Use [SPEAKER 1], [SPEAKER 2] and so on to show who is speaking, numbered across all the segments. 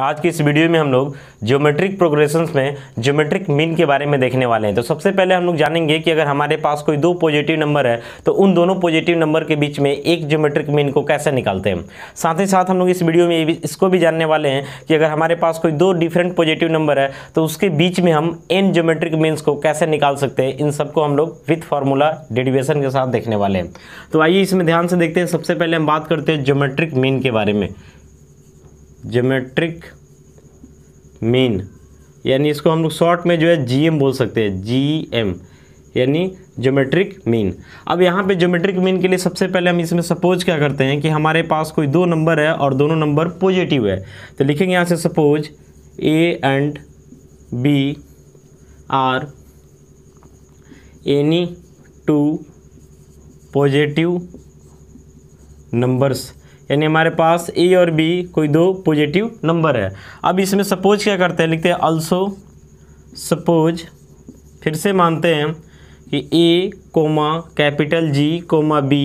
[SPEAKER 1] आज की इस वीडियो में हम लोग ज्योमेट्रिक प्रोग्रेशंस में ज्योमेट्रिक मीन के बारे में देखने वाले हैं तो सबसे पहले हम लोग जानेंगे कि अगर हमारे पास कोई दो पॉजिटिव नंबर है तो उन दोनों पॉजिटिव नंबर के बीच में एक ज्योमेट्रिक मीन को कैसे निकालते हैं साथ ही साथ हम लोग इस वीडियो में इसको भी जानने वाले हैं कि अगर हमारे पास कोई दो डिफरेंट पॉजिटिव नंबर है तो उसके बीच में हम एन ज्योमेट्रिक मीन्स को कैसे निकाल सकते हैं इन सबको हम लोग विथ फार्मूला डेडिवेशन के साथ देखने वाले हैं तो आइए इसमें ध्यान से देखते हैं सबसे पहले हम बात करते हैं ज्योमेट्रिक मीन के बारे में जोमेट्रिक मीन यानी इसको हम लोग शॉर्ट में जो है जीएम बोल सकते हैं जीएम यानी ज्योमेट्रिक मीन अब यहाँ पे ज्योमेट्रिक मीन के लिए सबसे पहले हम इसमें सपोज क्या करते हैं कि हमारे पास कोई दो नंबर है और दोनों नंबर पॉजिटिव है तो लिखेंगे यहाँ से suppose A and B are any two positive numbers यानी हमारे पास ए और बी कोई दो पॉजिटिव नंबर है अब इसमें सपोज क्या करते हैं लिखते हैं अल्सो सपोज फिर से मानते हैं कि A comma capital G comma B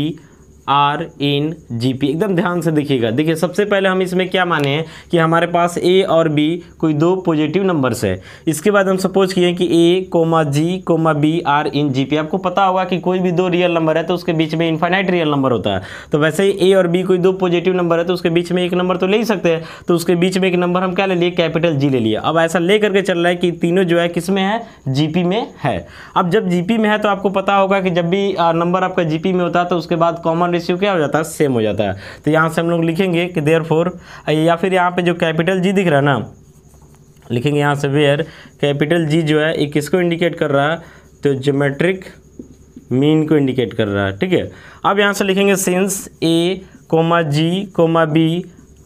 [SPEAKER 1] are in G P एकदम ध्यान से देखिएगा देखिए सबसे पहले हम इसमें क्या माने हैं कि हमारे पास ए और बी कोई दो पॉजिटिव नंबर्स है इसके बाद हम सपोज किए कि A comma G comma B are in G P आपको पता होगा कि कोई भी दो रियल नंबर है तो उसके बीच में इन्फाइनाइट रियल नंबर होता है तो वैसे ही ए और बी कोई दो पॉजिटिव नंबर है तो उसके बीच में एक नंबर तो ले ही सकते हैं तो उसके बीच में एक नंबर हम क्या ले लिए कैपिटल जी ले लिया अब ऐसा ले करके चल रहा है कि तीनों जो है किस में है जी में है अब जब जी में है तो आपको पता होगा कि जब भी नंबर आपका जी में होता है तो उसके बाद कॉमन रेशियो क्या हो जाता है सेम हो जाता है तो यहाँ से हम लोग लिखेंगे कि देयर फोर या फिर यहाँ पे जो कैपिटल जी दिख रहा है ना लिखेंगे यहाँ से वेयर कैपिटल जी जो है ये किसको इंडिकेट कर रहा है तो जोमेट्रिक मीन को इंडिकेट कर रहा है ठीक है अब यहाँ से लिखेंगे since A comma G comma B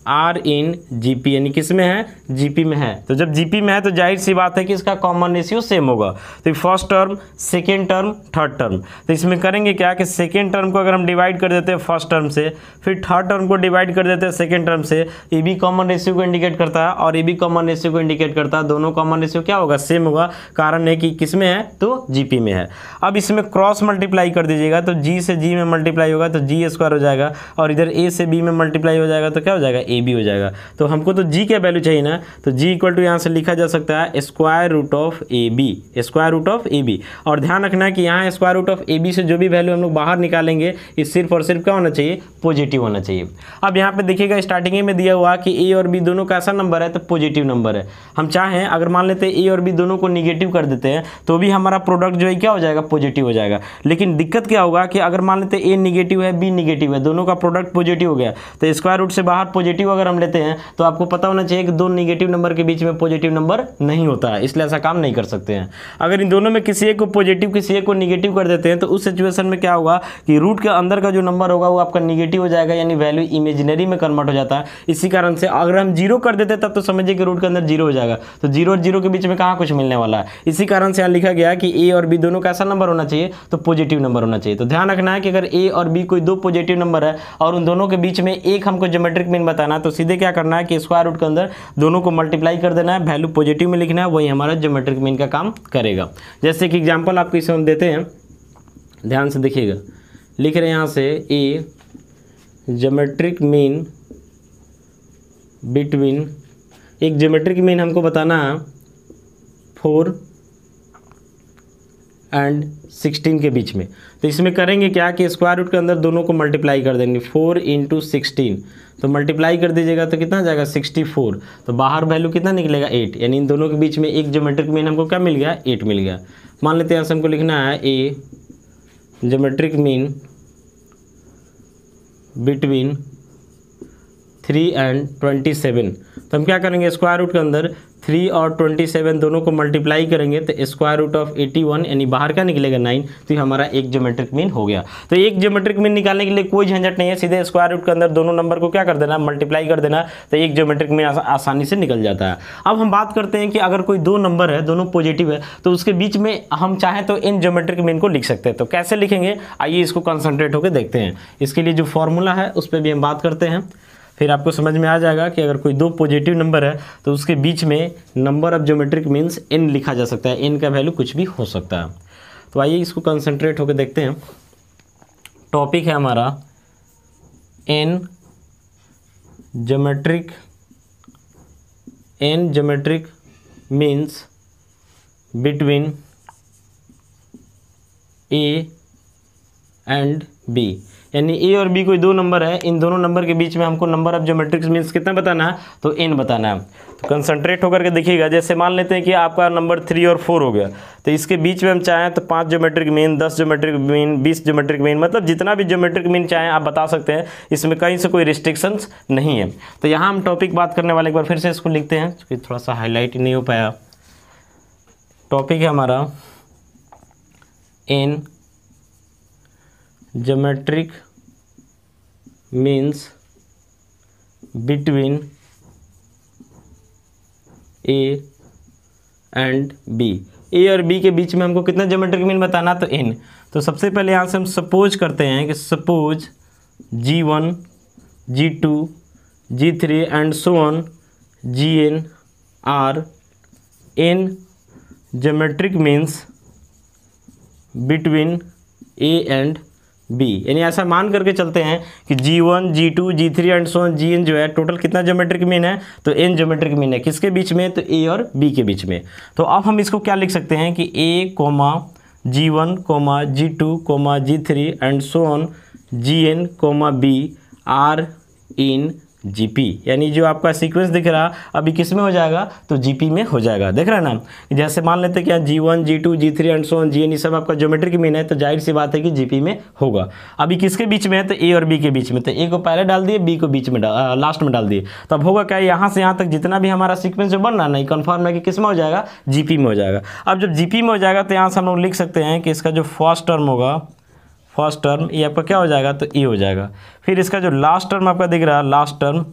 [SPEAKER 1] are in GP यानी किस में है जीपी में है तो जब जीपी में है तो जाहिर सी बात है कि इसका कॉमन रेशियो सेम होगा तो first term second term third term तो इसमें करेंगे क्या कि सेकेंड टर्म को अगर हम डिवाइड कर देते हैं फर्स्ट टर्म से फिर थर्ड टर्म को डिवाइड कर देते हैं सेकेंड टर्म से ये भी कॉमन रेशियो को इंडिकेट करता है और ये भी कॉमन रेशियो को इंडिकेट करता है दोनों कॉमन रेशियो क्या होगा सेम होगा कारण है कि किस में है तो जीपी में है अब इसमें क्रॉस मल्टीप्लाई कर दीजिएगा तो जी से जी में मल्टीप्लाई होगा तो जी स्क्वायर हो जाएगा और इधर ए से बी में मल्टीप्लाई हो जाएगा तो क्या हो जाएगा ए बी हो जाएगा तो हमको तो जी का वैल्यू चाहिए ना तो जी इक्वल टू यहाँ से लिखा जा सकता है square root of A B square root of A B और ध्यान रखना कि यहाँ square root of A B से जो भी वैल्यू हम लोग बाहर निकालेंगे ये सिर्फ और सिर्फ क्या होना चाहिए पॉजिटिव होना चाहिए अब यहाँ पर देखिएगा स्टार्टिंग में दिया हुआ कि ए और बी दोनों का ऐसा नंबर है तो पॉजिटिव नंबर है हम चाहें अगर मान लेते ए और बी दोनों को निगेटिव कर देते हैं तो भी हमारा प्रोडक्ट जो है क्या हो जाएगा पॉजिटिव हो जाएगा लेकिन दिक्कत क्या होगा कि अगर मान लेते ए निगेटिव है बी निगेटिव है दोनों का प्रोडक्ट पॉजिटिव हो गया तो स्क्वायर रूट से बाहर पॉजिटिव पॉजिटिव अगर हम लेते हैं तो आपको पता होना चाहिए कि दो निगेटिव नंबर के बीच में पॉजिटिव नंबर नहीं होता है इसलिए ऐसा काम नहीं कर सकते हैं अगर इन दोनों में किसी एक को पॉजिटिव किसी एक को निगेटिव कर देते हैं तो उस सिचुएशन में क्या होगा कि रूट के अंदर का जो नंबर होगा वो आपका निगेटिव हो जाएगा यानी वैल्यू इमेजिनरी में कन्वर्ट हो जाता है इसी कारण से अगर हम जीरो कर देते तब तो समझिए कि रूट के अंदर जीरो हो जाएगा तो जीरो और जीरो के बीच में कहाँ कुछ मिलने वाला है इसी कारण से यहाँ लिखा गया कि ए और बी दोनों का ऐसा नंबर होना चाहिए तो पॉजिटिव नंबर होना चाहिए तो ध्यान रखना है कि अगर ए और बी कोई दो पॉजिटिव नंबर है और उन दोनों के बीच में एक हमको जोमेट्रिक मीन बताना करना है तो सीधे क्या करना है कि स्क्वायर रूट के अंदर दोनों को मल्टीप्लाई कर देना है वैल्यू पॉजिटिव में लिखना है वही हमारा जोमेट्रिक मीन का काम करेगा जैसे कि एग्जाम्पल आपको इसे हम देते हैं ध्यान से देखिएगा लिख रहे हैं यहाँ से ए जोमेट्रिक मीन बिटवीन एक जोमेट्रिक मीन हमको बताना है फोर एंड सिक्सटीन के बीच में तो इसमें करेंगे क्या कि स्क्वायर रूट के अंदर दोनों को मल्टीप्लाई कर देंगे फोर इंटू सिक्सटीन तो मल्टीप्लाई कर दीजिएगा तो कितना जाएगा सिक्सटी फोर तो बाहर वैल्यू कितना निकलेगा एट यानी इन दोनों के बीच में एक जोमेट्रिक मीन हमको क्या मिल गया एट मिल गया मान लेते हैं हमको लिखना है A geometric mean between three and twenty seven तो हम क्या करेंगे स्क्वायर रूट के अंदर थ्री और ट्वेंटी सेवन दोनों को मल्टीप्लाई करेंगे तो square root of eighty one यानी बाहर का निकलेगा नाइन तो ये हमारा एक जोमेट्रिक मीन हो गया तो एक जोमेट्रिक मीन निकालने के लिए कोई झंझट नहीं है सीधे स्क्वायर रूट के अंदर दोनों नंबर को क्या कर देना मल्टीप्लाई कर देना तो एक जोमेट्रिक मीन आस, आसानी से निकल जाता है अब हम बात करते हैं कि अगर कोई दो नंबर है दोनों पॉजिटिव है तो उसके बीच में हम चाहें तो इन जोमेट्रिक मीन को लिख सकते हैं तो कैसे लिखेंगे आइए इसको कंसनट्रेट होकर देखते हैं इसके लिए जो फॉर्मूला है उस पर भी हम बात करते हैं फिर आपको समझ में आ जाएगा कि अगर कोई दो पॉजिटिव नंबर है तो उसके बीच में number of geometric means N लिखा जा सकता है एन का वैल्यू कुछ भी हो सकता है तो आइए इसको कंसनट्रेट होकर देखते हैं टॉपिक है हमारा N geometric N geometric means between A and B यानी ए और बी कोई दो नंबर है इन दोनों नंबर के बीच में हमको नंबर ऑफ ज्योमेट्रिक्स मीन्स कितना बताना है तो एन बताना है तो कंसनट्रेट होकर के देखिएगा जैसे मान लेते हैं कि आपका नंबर थ्री और फोर हो गया तो इसके बीच में हम चाहें तो पाँच ज्योमेट्रिक मीन दस ज्योमेट्रिक मीन बीस ज्योमेट्रिक मीन मतलब जितना भी ज्योमेट्रिक मीन चाहें आप बता सकते हैं इसमें कहीं से कोई रिस्ट्रिक्शंस नहीं है तो यहाँ हम टॉपिक बात करने वाले एक बार फिर से इसको लिखते हैं क्योंकि थोड़ा सा हाईलाइट नहीं हो पाया टॉपिक है हमारा N geometric means between a and B A और बी के बीच में हमको कितना ज्योमेट्रिक मीन बताना तो इन तो सबसे पहले यहाँ से हम सपोज करते हैं कि suppose G one G two G three and so on G N are in geometric means between A and B यानी ऐसा मान करके चलते हैं कि G one G two G three and so on G N जो है टोटल कितना जोमेट्रिक मीन है तो एन जोमेट्रिक मीन है किसके बीच में तो ए और बी के बीच में तो अब हम इसको क्या लिख सकते हैं कि A comma G one comma G two comma G three and so on G N comma B are in GP यानी जो आपका सीक्वेंस दिख रहा अभी किस में हो जाएगा तो जीपी में हो जाएगा देख रहा है ना जैसे मान लेते हैं कि G one G two G three and so on G N सब आपका ज्योमेट्री की मीन है तो जाहिर सी बात है कि जीपी में होगा अभी किसके बीच में है तो ए और बी के बीच में तो ए को पहले डाल दिए बी को बीच में आ, लास्ट में डाल दिए तब होगा क्या यहाँ से यहाँ तक जितना भी हमारा सिक्वेंस जो बन रहा ना कन्फर्म है कि किस में हो जाएगा जी में हो जाएगा अब जब जी में हो जाएगा तो यहाँ से हम लोग लिख सकते हैं कि इसका जो फर्स्ट टर्म होगा फर्स्ट टर्म ये आपका क्या हो जाएगा तो ई e हो जाएगा फिर इसका जो लास्ट टर्म आपका दिख रहा है लास्ट टर्म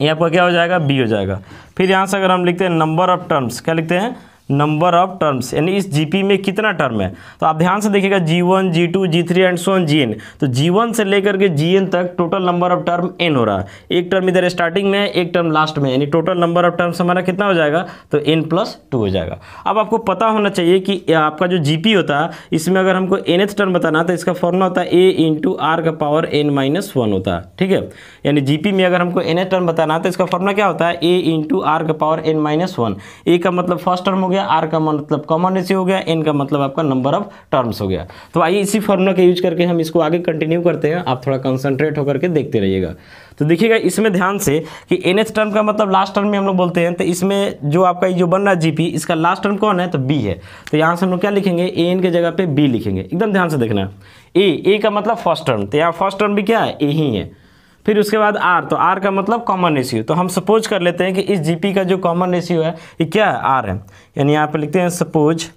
[SPEAKER 1] ये आपका क्या हो जाएगा बी हो जाएगा फिर यहाँ से अगर हम लिखते हैं नंबर ऑफ टर्म्स क्या लिखते हैं नंबर ऑफ टर्म्स यानी इस जीपी में कितना टर्म है तो आप ध्यान से देखिएगा G one G two G three and so on G N तो जी वन से लेकर के जी एन तक total number of term N हो रहा है एक टर्म इधर स्टार्टिंग में है एक टर्म लास्ट में यानी टोटल नंबर ऑफ टर्म्स हमारा कितना हो जाएगा तो एन प्लस टू हो जाएगा अब आपको पता होना चाहिए कि आपका जो जी होता है इसमें अगर हमको एन टर्म बताना तो इसका फॉर्मूला होता है ए इंटू आर का पावर एन माइनस वन होता है ठीक है यानी जी में अगर हमको एन टर्म बताना तो इसका फॉर्मला क्या होता है ए इंटू आर का power N minus one A का मतलब फर्स्ट टर्म हो गया गया आर का मतलब कॉमन रेशियो हो गया एन का मतलब आपका नंबर ऑफ टर्म्स हो गया तो आइए इसी फॉर्मूला का यूज करके हम इसको आगे कंटिन्यू करते हैं आप थोड़ा कंसंट्रेट होकर के देखते रहिएगा तो देखिएगा इसमें ध्यान से कि एन टर्म का मतलब लास्ट टर्म में हम लोग बोलते हैं तो इसमें जो आपका जो बन रहा है जीपी इसका लास्ट टर्म कौन है तो बी है तो यहाँ से हम लोग क्या लिखेंगे ए एन के जगह पे बी लिखेंगे एकदम ध्यान से देखना ए ए का मतलब फर्स्ट टर्म तो यहाँ फर्स्ट टर्म भी क्या है ए ही है फिर उसके बाद आर तो आर का मतलब कॉमन रेशियो तो हम सपोज कर लेते हैं कि इस जी का जो कॉमन रेशियो है ये क्या है आर है यानी यहाँ पर लिखते हैं सपोज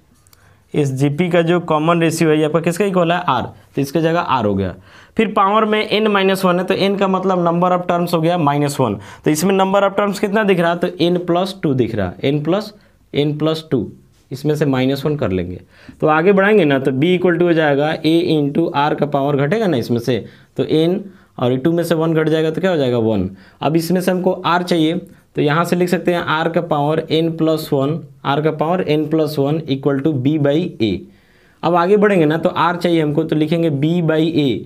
[SPEAKER 1] इस जीपी का जो कॉमन रेशियो है ये आपका किसका इक्वल है आर तो इसका जगह आर हो गया फिर पावर में एन माइनस वन है तो एन का मतलब नंबर ऑफ टर्म्स हो गया माइनस वन तो इसमें नंबर ऑफ टर्म्स कितना दिख रहा है तो एन प्लस टू दिख रहा है N plus N plus two इसमें से माइनस वन कर लेंगे तो आगे बढ़ाएंगे ना तो बी इक्वल टू हो जाएगा ए इंटू आर का पावर घटेगा ना इसमें से तो एन और ई टू में से वन घट जाएगा तो क्या हो जाएगा वन अब इसमें से हमको आर चाहिए तो यहाँ से लिख सकते हैं आर का power N plus one R का power N plus one equal to B by A अब आगे बढ़ेंगे ना तो आर चाहिए हमको तो लिखेंगे बी बाई ए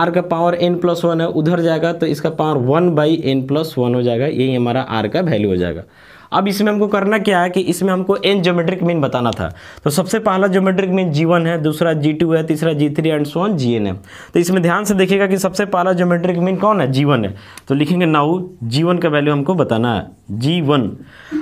[SPEAKER 1] आर का पावर एन प्लस वन है उधर जाएगा तो इसका power one by N plus one हो जाएगा यही हमारा आर का वैल्यू हो जाएगा अब इसमें हमको करना क्या है कि इसमें हमको एन ज्योमेट्रिक मीन बताना था तो सबसे पहला ज्योमेट्रिक मीन जी वन है दूसरा जी टू है तीसरा G three and so on G N है तो इसमें ध्यान से देखिएगा कि सबसे पहला ज्योमेट्रिक मीन कौन है जी वन है तो लिखेंगे नाउ जी वन का वैल्यू हमको बताना है जी वन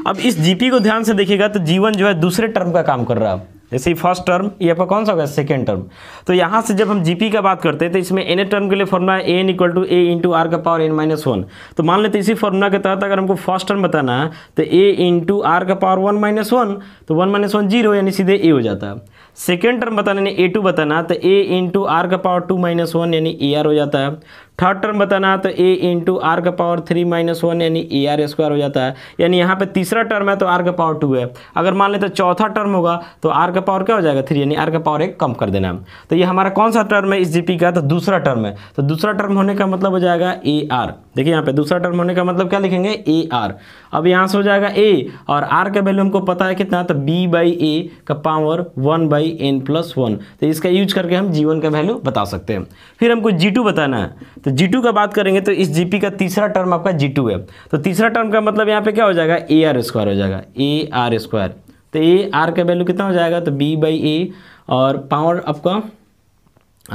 [SPEAKER 1] अब इस जी पी को ध्यान से देखिएगा तो जी जो है दूसरे टर्म का काम कर रहा है जैसे फर्स्ट टर्म ये आपका कौन सा होगा सेकेंड टर्म तो यहाँ से जब हम जीपी का बात करते हैं तो इसमें एन टर्म के लिए फॉर्मूला है N equal to A into R का पावर एन माइनस वन तो मान लेते इसी फॉर्मूला के तहत अगर हमको फर्स्ट टर्म बताना है तो ए इंटू आर का पावर वन माइनस वन तो वन माइनस वन जीरो यानी सीधे ए हो जाता है सेकेंड टर्म बताना तो यानी ए टू बताना तो ए इंटू आर का पावर टू माइनस वन यानी ए आर हो जाता है थर्ड टर्म बताना है तो ए इंटू आर का पावर थ्री माइनस वन यानी ए आर स्क्वायर हो जाता है यानी यहाँ पे तीसरा टर्म है तो आर का पावर टू है अगर मान लेते तो चौथा टर्म होगा तो आर का पावर क्या हो जाएगा थ्री यानी आर का पावर एक कम कर देना है तो ये हमारा कौन सा टर्म है इस जी का तो दूसरा टर्म है तो दूसरा टर्म होने का मतलब हो जाएगा ए आर देखिए यहाँ पे दूसरा टर्म होने का मतलब क्या लिखेंगे ए आर अब यहाँ से हो जाएगा ए और आर का वैल्यू हमको पता है कितना तो बी बाई ए का power one by N plus one तो इसका यूज करके हम जीवन का वैल्यू बता सकते हैं फिर हमको जी टू बताना है तो जी का बात करेंगे तो इस जीपी का तीसरा टर्म आपका जी है तो तीसरा टर्म का मतलब यहाँ पे क्या हो जाएगा ए आर स्क्वायर हो जाएगा ए आर स्क्वायर तो ए आर का वैल्यू कितना हो जाएगा तो बी बाई ए और पावर आपका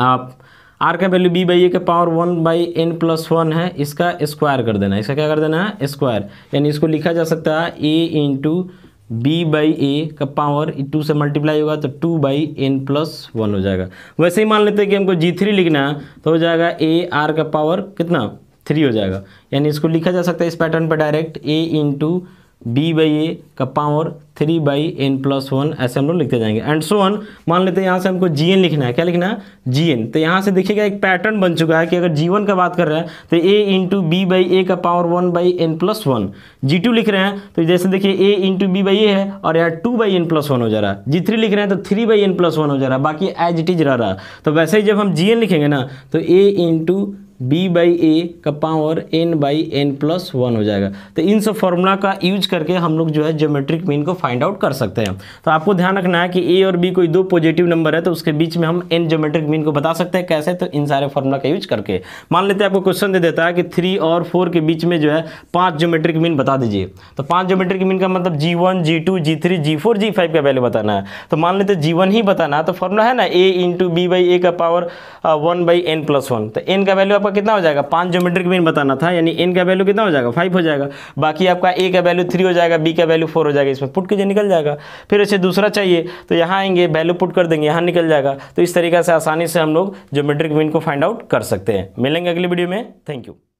[SPEAKER 1] आप आर का वैल्यू बी बाई ए का power one by N plus one है इसका स्क्वायर कर देना है इसका क्या कर देना है स्क्वायर यानी इसको लिखा जा सकता है A into b by A का पावर टू से मल्टीप्लाई होगा तो two by N plus one हो जाएगा वैसे ही मान लेते हैं कि हमको जी थ्री लिखना है तो हो जाएगा ए आर का पावर कितना थ्री हो जाएगा यानी इसको लिखा जा सकता है इस पैटर्न पर direct A into B by A का power three by N plus one ऐसे हम लोग लिखते जाएंगे एंड सो वन मान लेते हैं यहाँ से हमको जी एन लिखना है क्या लिखना है जी एन तो यहाँ से देखिएगा एक पैटर्न बन चुका है कि अगर जी वन का बात कर रहे हैं तो A into B by A का power one by N plus one G two लिख रहे हैं तो जैसे देखिए A into B by A है और यहाँ two by N plus one हो जा रहा है जी थ्री लिख रहे हैं तो three by N plus one हो जा रहा है बाकी एज इट इज रह रहा है तो वैसे ही जब हम जी एन लिखेंगे ना तो A into B by A का power N by N plus one हो जाएगा तो इन सब फॉर्मूला का यूज करके हम लोग जो है ज्योमेट्रिक मीन को फाइंड आउट कर सकते हैं तो आपको ध्यान रखना है कि ए और बी कोई दो पॉजिटिव नंबर है तो उसके बीच में हम एन ज्योमेट्रिक मीन को बता सकते हैं कैसे तो इन सारे फॉर्मूला का यूज करके मान लेते हैं आपको क्वेश्चन दे देता है कि थ्री और फोर के बीच में जो है पाँच ज्योमेट्रिक मीन बता दीजिए तो पाँच ज्योमेट्रिक मीन का मतलब G one G two G three G four G five का वैल्यू बताना है तो मान लेते जी वन ही बताना है तो फॉर्मूला है ना A into B by A का power one by N plus one तो एन का वैल्यू आपका आपका कितना हो जाएगा पांच ज्योमेट्रिक मीन बताना था यानी एन का वैल्यू कितना हो जाएगा फाइव हो जाएगा बाकी आपका ए का वैल्यू थ्री हो जाएगा बी का वैल्यू फोर हो जाएगा इसमें पुट कीजिए निकल जाएगा फिर ऐसे दूसरा चाहिए तो यहाँ आएंगे वैल्यू पुट कर देंगे यहाँ निकल जाएगा तो इस तरीके से आसानी से हम लोग ज्योमेट्रिक मीन को फाइंड आउट कर सकते हैं मिलेंगे अगली वीडियो में थैंक यू